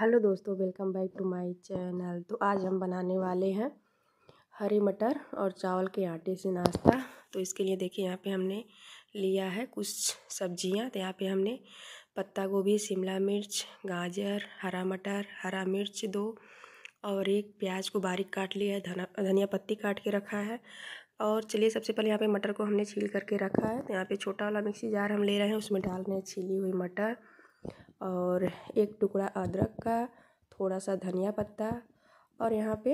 hello दोस्तों welcome back to my channel तो आज हम बनाने वाले हैं हरी मटर और चावल के आटे से नाश्ता तो इसके लिए देखिए यहाँ पे हमने लिया है कुछ सब्जियाँ तो यहाँ पे हमने पत्ता गोभी शिमला मिर्च गाजर हरा मटर हरा मिर्च दो और एक प्याज को बारीक काट लिया है धना धनिया पत्ती काट के रखा है और चलिए सबसे पहले यहाँ पे मटर को हमने छील करके रखा है तो यहाँ पे छोटा वाला मिक्सी जार हम ले रहे हैं उसमें डाल रहे हैं छीली हुई मटर और एक टुकड़ा अदरक का थोड़ा सा धनिया पत्ता और यहाँ पे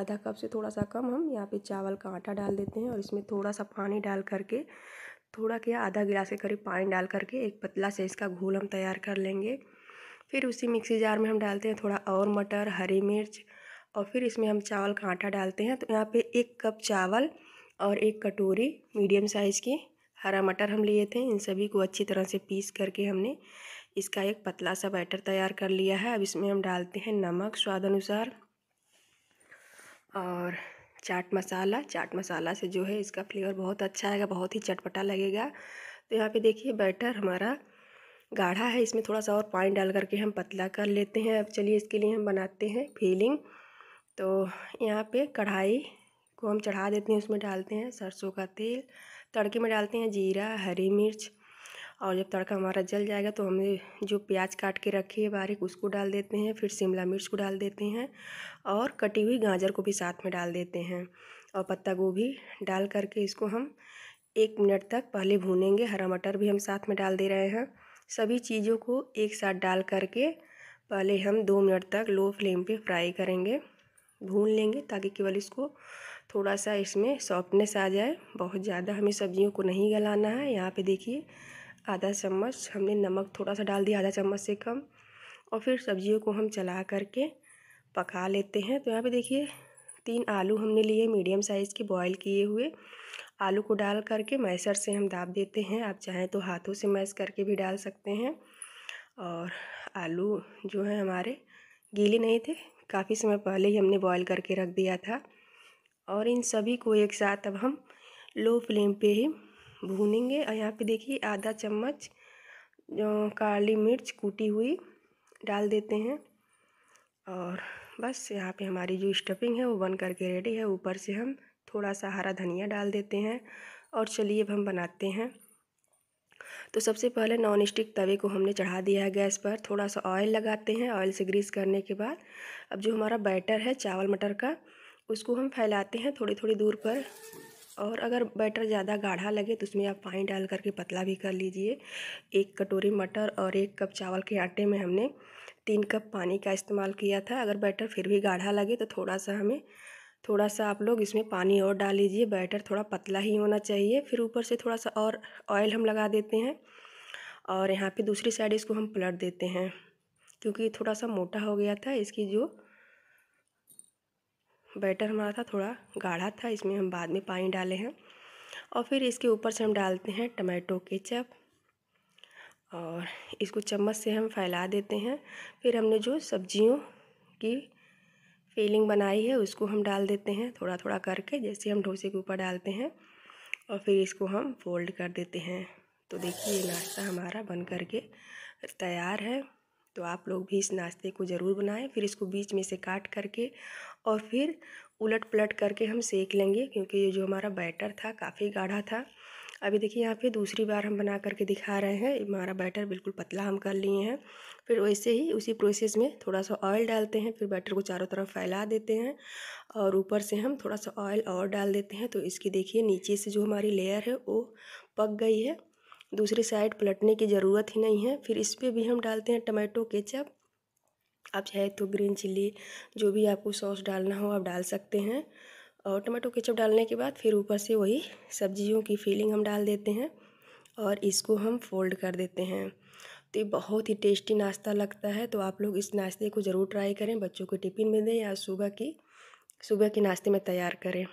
आधा कप से थोड़ा सा कम हम यहाँ पे चावल का आटा डाल देते हैं और इसमें थोड़ा सा पानी डाल करके थोड़ा क्या आधा गिलास के करीब पानी डाल करके एक पतला से इसका घोल हम तैयार कर लेंगे फिर उसी मिक्सी जार में हम डालते हैं थोड़ा और मटर हरी मिर्च और फिर इसमें हम चावल का आटा डालते हैं तो यहाँ पे एक कप चावल और एक कटोरी मीडियम साइज़ की हरा मटर हम लिए थे इन सभी को अच्छी तरह से पीस करके हमने इसका एक पतला सा बैटर तैयार कर लिया है अब इसमें हम डालते हैं नमक स्वाद अनुसार और चाट मसाला चाट मसाला से जो है इसका फ्लेवर बहुत अच्छा आएगा बहुत ही चटपटा लगेगा तो यहाँ पे देखिए बैटर हमारा गाढ़ा है इसमें थोड़ा सा और पानी डाल करके हम पतला कर लेते हैं अब चलिए इसके लिए हम बनाते हैं फीलिंग तो यहाँ पे कढ़ाई को हम चढ़ा देते हैं उसमें डालते हैं सरसों का तेल तड़के में डालते हैं जीरा हरी मिर्च और जब तड़का हमारा जल जाएगा तो हमने जो प्याज काट के रखी है बारीक उसको डाल देते हैं फिर शिमला मिर्च को डाल देते हैं और कटी हुई गाजर को भी साथ में डाल देते हैं और पत्ता गोभी डाल करके इसको हम एक मिनट तक पहले भूनेंगे हरा मटर भी हम साथ में डाल दे रहे हैं सभी चीज़ों को एक साथ डाल करके पहले हम दो मिनट तक लो फ्लेम पे फ्राई करेंगे भून लेंगे ताकि केवल इसको थोड़ा सा इसमें सॉफ्टनेस आ जाए बहुत ज़्यादा हमें सब्जियों को नहीं गलाना है यहाँ पे देखिए आधा चम्मच हमने नमक थोड़ा सा डाल दिया आधा चम्मच से कम और फिर सब्जियों को हम चला करके पका लेते हैं तो यहाँ पे देखिए तीन आलू हमने लिए मीडियम साइज़ के बॉईल किए हुए आलू को डाल करके मैसर से हम दाब देते हैं आप चाहें तो हाथों से मैस करके भी डाल सकते हैं और आलू जो है हमारे गीले नहीं थे काफ़ी समय पहले ही हमने बॉईल करके रख दिया था और इन सभी को एक साथ अब हम लो फ्लेम पे ही भूनेंगे और यहाँ पे देखिए आधा चम्मच काली मिर्च कूटी हुई डाल देते हैं और बस यहाँ पे हमारी जो स्टफिंग है वो बन करके रेडी है ऊपर से हम थोड़ा सा हरा धनिया डाल देते हैं और चलिए अब हम बनाते हैं तो सबसे पहले नॉन स्टिक तवे को हमने चढ़ा दिया है गैस पर थोड़ा सा ऑयल लगाते हैं ऑयल से ग्रीस करने के बाद अब जो हमारा बैटर है चावल मटर का उसको हम फैलाते हैं थोड़ी थोड़ी दूर पर और अगर बैटर ज़्यादा गाढ़ा लगे तो उसमें आप पानी डाल करके पतला भी कर लीजिए एक कटोरी मटर और एक कप चावल के आटे में हमने तीन कप पानी का इस्तेमाल किया था अगर बैटर फिर भी गाढ़ा लगे तो थोड़ा सा हमें थोड़ा सा आप लोग इसमें पानी और डाल लीजिए बैटर थोड़ा पतला ही होना चाहिए फिर ऊपर से थोड़ा सा और ऑयल हम लगा देते हैं और यहाँ पे दूसरी साइड इसको हम पलट देते हैं क्योंकि थोड़ा सा मोटा हो गया था इसकी जो बैटर हमारा था थोड़ा गाढ़ा था इसमें हम बाद में पानी डाले हैं और फिर इसके ऊपर से हम डालते हैं टमाटो केचप और इसको चम्मच से हम फैला देते हैं फिर हमने जो सब्जियों की फीलिंग बनाई है उसको हम डाल देते हैं थोड़ा थोड़ा करके जैसे हम डोसे के ऊपर डालते हैं और फिर इसको हम फोल्ड कर देते हैं तो देखिए नाश्ता हमारा बन करके तैयार है तो आप लोग भी इस नाश्ते को ज़रूर बनाएं फिर इसको बीच में से काट करके और फिर उलट पलट करके हम सेक लेंगे क्योंकि ये जो हमारा बैटर था काफ़ी गाढ़ा था अभी देखिए यहाँ पे दूसरी बार हम बना करके दिखा रहे हैं हमारा बैटर बिल्कुल पतला हम कर लिए हैं फिर वैसे ही उसी प्रोसेस में थोड़ा सा ऑयल डालते हैं फिर बैटर को चारों तरफ फैला देते हैं और ऊपर से हम थोड़ा सा ऑयल और डाल देते हैं तो इसकी देखिए नीचे से जो हमारी लेयर है वो पक गई है दूसरी साइड पलटने की ज़रूरत ही नहीं है फिर इस पर भी हम डालते हैं टमाटो केचप आप चाहे तो ग्रीन चिल्ली जो भी आपको सॉस डालना हो आप डाल सकते हैं और टमाटो केचप डालने के बाद फिर ऊपर से वही सब्जियों की फीलिंग हम डाल देते हैं और इसको हम फोल्ड कर देते हैं तो ये बहुत ही टेस्टी नाश्ता लगता है तो आप लोग इस नाश्ते को ज़रूर ट्राई करें बच्चों को टिफ़िन में दें या सुबह की सुबह के नाश्ते में तैयार करें